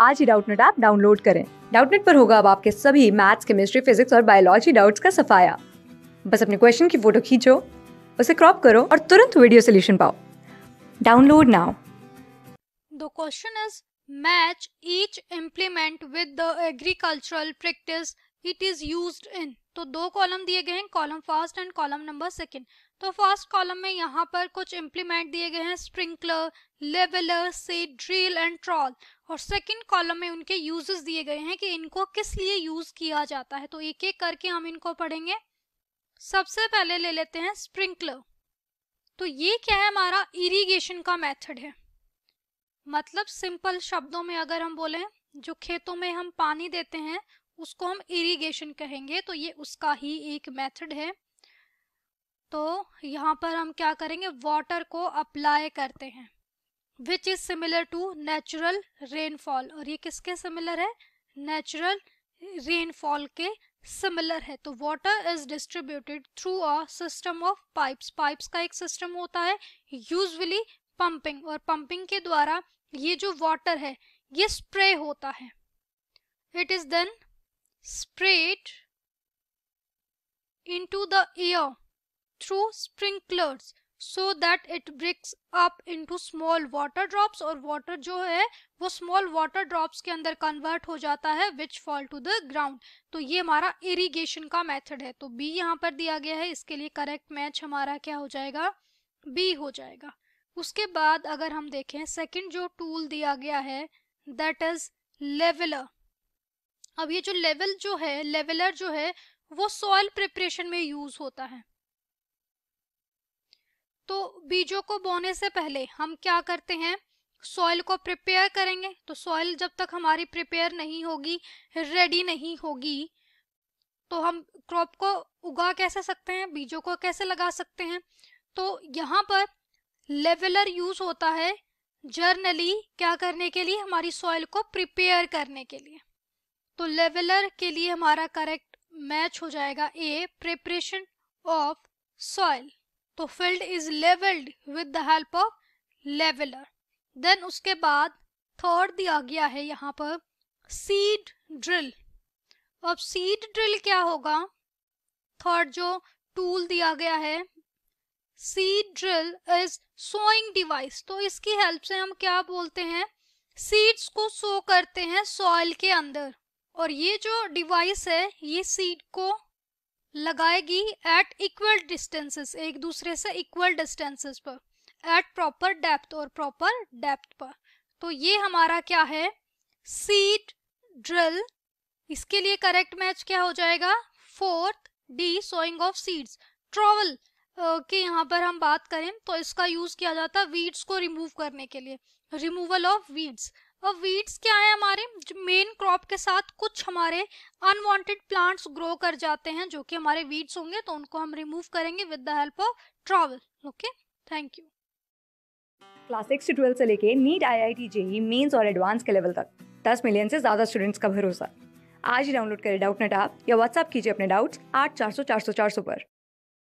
आज ही Doubtnut app download करें डाउटनेट पर होगा अब आपके सभी मैथ्स केमिस्ट्री फिजिक्स और बायोलॉजी डाउट्स का सफाया बस अपने क्वेश्चन की फोटो खींचो उसे क्रॉप करो और तुरंत वीडियो सोल्यूशन पाओ download now the question is match each implement with the agricultural practice it is used in तो दो कॉलम दिए गए हैं column first and column number second तो फर्स्ट कॉलम में यहाँ पर कुछ इम्प्लीमेंट दिए गए हैं sprinkler leveller seed drill and trowel और सेकंड कॉलम में उनके यूजेस दिए गए हैं कि इनको किस लिए यूज किया जाता है तो एक एक करके हम इनको पढ़ेंगे सबसे पहले ले लेते हैं स्प्रिंकलर तो ये क्या है हमारा इरीगेशन का मेथड है मतलब सिंपल शब्दों में अगर हम बोलें जो खेतों में हम पानी देते हैं उसको हम इरिगेशन कहेंगे तो ये उसका ही एक मेथड है तो यहाँ पर हम क्या करेंगे वाटर को अप्लाई करते हैं which is similar to natural rainfall और ये किसके सिमिलर है नेचुरल रेनफॉल के सिमिलर है तो water is distributed through a system of pipes pipes का एक सिस्टम होता है यूजली पंपिंग और पंपिंग के द्वारा ये जो वाटर है ये स्प्रे होता है it is then sprayed into the air through sprinklers so that it breaks up into small water drops और वाटर जो है वो स्मॉल वाटर ड्रॉप्स के अंदर कन्वर्ट हो जाता है which fall to the ground तो ये हमारा इरिगेशन का मेथड है तो बी यहाँ पर दिया गया है इसके लिए करेक्ट मैच हमारा क्या हो जाएगा बी हो जाएगा उसके बाद अगर हम देखें सेकंड जो टूल दिया गया है दैट इज लेवलर अब ये जो लेवल जो है लेवलर जो है वो सॉइल प्रिपरेशन में यूज होता है तो बीजों को बोने से पहले हम क्या करते हैं सॉइल को प्रिपेयर करेंगे तो सॉइल जब तक हमारी प्रिपेयर नहीं होगी रेडी नहीं होगी तो हम क्रॉप को उगा कैसे सकते हैं बीजों को कैसे लगा सकते हैं तो यहाँ पर लेवलर यूज होता है जर्नली क्या करने के लिए हमारी सॉइल को प्रिपेयर करने के लिए तो लेवलर के लिए हमारा करेक्ट मैच हो जाएगा ए प्रिपरेशन ऑफ सॉइल तो field is levelled with the help of leveller then उसके बाद थर्ड दिया गया है यहाँ पर सीड ड्रिल अब सीड ड्रिल क्या होगा थर्ड जो टूल दिया गया है seed drill is sowing device तो इसकी हेल्प से हम क्या बोलते हैं सीड्स को सो करते हैं सॉइल के अंदर और ये जो डिवाइस है ये सीड को लगाएगी एट इक्वल डिस्टेंसेस एक दूसरे से इक्वल डिस्टेंसेस पर एट प्रॉपर डेप्थ और प्रॉपर डेप्थ पर तो ये हमारा क्या है सीड ड्रिल इसके लिए करेक्ट मैच क्या हो जाएगा fourth D sowing of seeds trowel के यहाँ पर हम बात करें तो इसका यूज किया जाता है वीड्स को रिमूव करने के लिए रिमूवल ऑफ वीड्स और वीड्स क्या है हमारे जो मेन क्रॉप के साथ कुछ हमारे अनवांटेड प्लांट्स ग्रो कर जाते हैं जो कि हमारे वीड्स होंगे तो उनको हम रिमूव करेंगे with the help of trowel okay thank you class six से ट्वेल्थ से लेके NEET I I T JEE mains और एडवांस के लेवल तक दस मिलियन से ज़्यादा स्टूडेंट्स का भरोसा आज ही डाउनलोड करें डाउट नेट आप या व्हाट्सअप कीजिए अपने डाउट्स आठ चार सौ चार सौ चार सौ पर